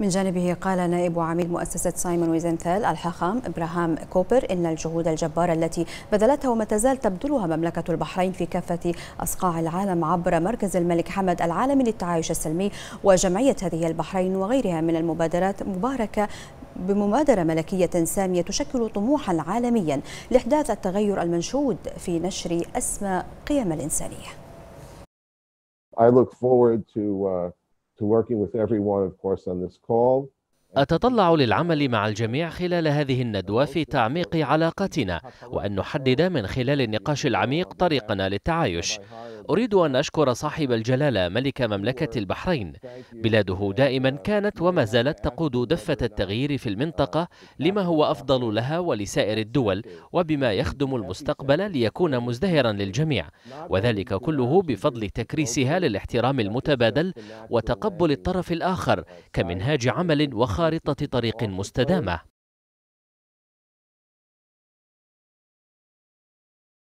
من جانبه قال نائب عميد مؤسسة سايمون ويزنثال الحاخام إبراهام كوبر إن الجهود الجبارة التي بذلتها وما تزال تبذلها مملكة البحرين في كافة أصقاع العالم عبر مركز الملك حمد العالمي للتعايش السلمي وجمعية هذه البحرين وغيرها من المبادرات مباركة بمبادرة ملكية سامية تشكل طموحا عالميا لإحداث التغير المنشود في نشر أسمى قيم الإنسانية. I look forward to uh... أتطلع للعمل مع الجميع خلال هذه الندوة في تعميق علاقتنا وأن نحدد من خلال النقاش العميق طريقنا للتعايش أريد أن أشكر صاحب الجلالة ملك مملكة البحرين بلاده دائما كانت وما زالت تقود دفة التغيير في المنطقة لما هو أفضل لها ولسائر الدول وبما يخدم المستقبل ليكون مزدهرا للجميع وذلك كله بفضل تكريسها للاحترام المتبادل وتقبل الطرف الآخر كمنهاج عمل وخارطة طريق مستدامة